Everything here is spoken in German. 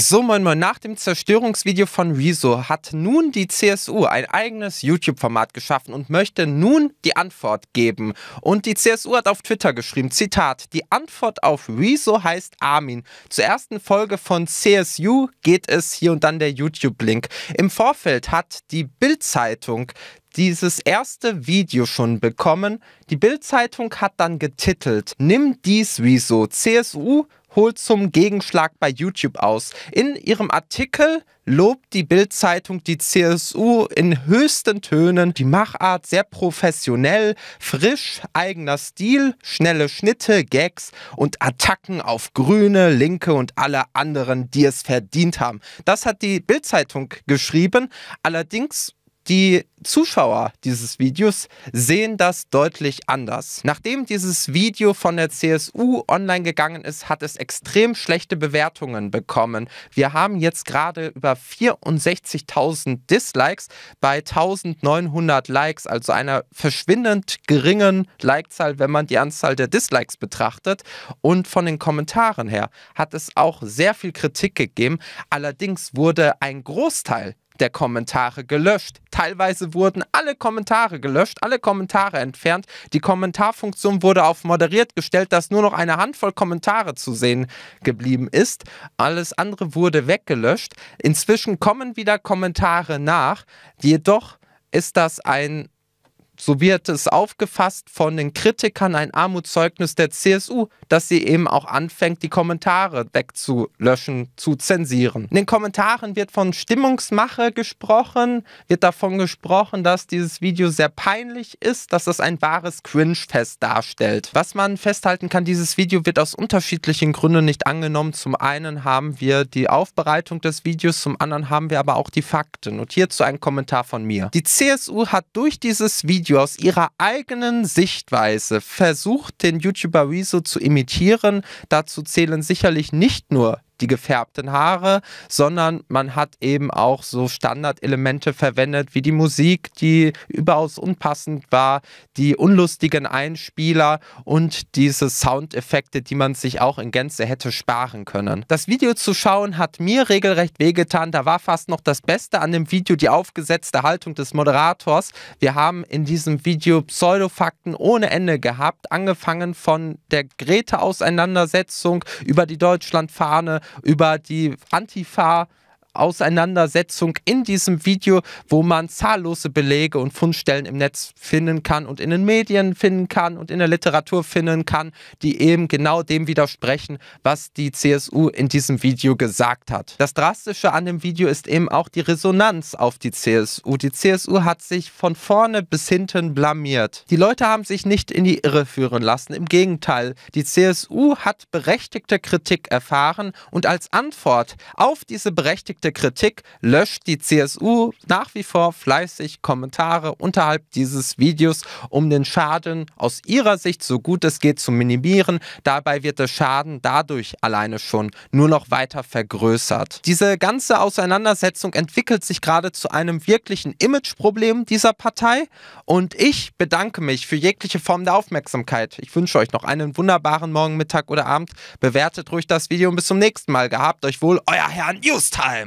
So, moin moin, nach dem Zerstörungsvideo von Rezo hat nun die CSU ein eigenes YouTube-Format geschaffen und möchte nun die Antwort geben. Und die CSU hat auf Twitter geschrieben, Zitat, die Antwort auf Rezo heißt Armin. Zur ersten Folge von CSU geht es hier und dann der YouTube-Link. Im Vorfeld hat die Bild-Zeitung dieses erste Video schon bekommen. Die Bild-Zeitung hat dann getitelt: Nimm dies Rezo. CSU holt zum Gegenschlag bei YouTube aus. In ihrem Artikel lobt die Bild-Zeitung die CSU in höchsten Tönen, die Machart sehr professionell, frisch, eigener Stil, schnelle Schnitte, Gags und Attacken auf Grüne, Linke und alle anderen, die es verdient haben. Das hat die Bild-Zeitung geschrieben. Allerdings die Zuschauer dieses Videos sehen das deutlich anders. Nachdem dieses Video von der CSU online gegangen ist, hat es extrem schlechte Bewertungen bekommen. Wir haben jetzt gerade über 64.000 Dislikes bei 1900 Likes, also einer verschwindend geringen Likezahl, wenn man die Anzahl der Dislikes betrachtet. Und von den Kommentaren her hat es auch sehr viel Kritik gegeben. Allerdings wurde ein Großteil der Kommentare gelöscht. Teilweise wurden alle Kommentare gelöscht, alle Kommentare entfernt. Die Kommentarfunktion wurde auf moderiert gestellt, dass nur noch eine Handvoll Kommentare zu sehen geblieben ist. Alles andere wurde weggelöscht. Inzwischen kommen wieder Kommentare nach. Jedoch ist das ein so wird es aufgefasst von den Kritikern, ein Armutszeugnis der CSU, dass sie eben auch anfängt, die Kommentare wegzulöschen, zu zensieren. In den Kommentaren wird von Stimmungsmache gesprochen, wird davon gesprochen, dass dieses Video sehr peinlich ist, dass es ein wahres Cringe-Fest darstellt. Was man festhalten kann, dieses Video wird aus unterschiedlichen Gründen nicht angenommen. Zum einen haben wir die Aufbereitung des Videos, zum anderen haben wir aber auch die Fakten. Und hierzu ein Kommentar von mir. Die CSU hat durch dieses Video Video aus ihrer eigenen Sichtweise versucht, den YouTuber Rezo zu imitieren. Dazu zählen sicherlich nicht nur die gefärbten Haare, sondern man hat eben auch so Standardelemente verwendet, wie die Musik, die überaus unpassend war, die unlustigen Einspieler und diese Soundeffekte, die man sich auch in Gänze hätte sparen können. Das Video zu schauen hat mir regelrecht wehgetan. Da war fast noch das Beste an dem Video die aufgesetzte Haltung des Moderators. Wir haben in diesem Video Pseudofakten ohne Ende gehabt, angefangen von der Grete-Auseinandersetzung über die Deutschlandfahne über die Antifa Auseinandersetzung in diesem Video, wo man zahllose Belege und Fundstellen im Netz finden kann und in den Medien finden kann und in der Literatur finden kann, die eben genau dem widersprechen, was die CSU in diesem Video gesagt hat. Das Drastische an dem Video ist eben auch die Resonanz auf die CSU. Die CSU hat sich von vorne bis hinten blamiert. Die Leute haben sich nicht in die Irre führen lassen. Im Gegenteil, die CSU hat berechtigte Kritik erfahren und als Antwort auf diese berechtigte berechtigte Kritik löscht die CSU nach wie vor fleißig Kommentare unterhalb dieses Videos, um den Schaden aus ihrer Sicht so gut es geht zu minimieren. Dabei wird der Schaden dadurch alleine schon nur noch weiter vergrößert. Diese ganze Auseinandersetzung entwickelt sich gerade zu einem wirklichen Imageproblem dieser Partei und ich bedanke mich für jegliche Form der Aufmerksamkeit. Ich wünsche euch noch einen wunderbaren Morgen, Mittag oder Abend. Bewertet ruhig das Video und bis zum nächsten Mal. Gehabt euch wohl, euer Herr Newstime.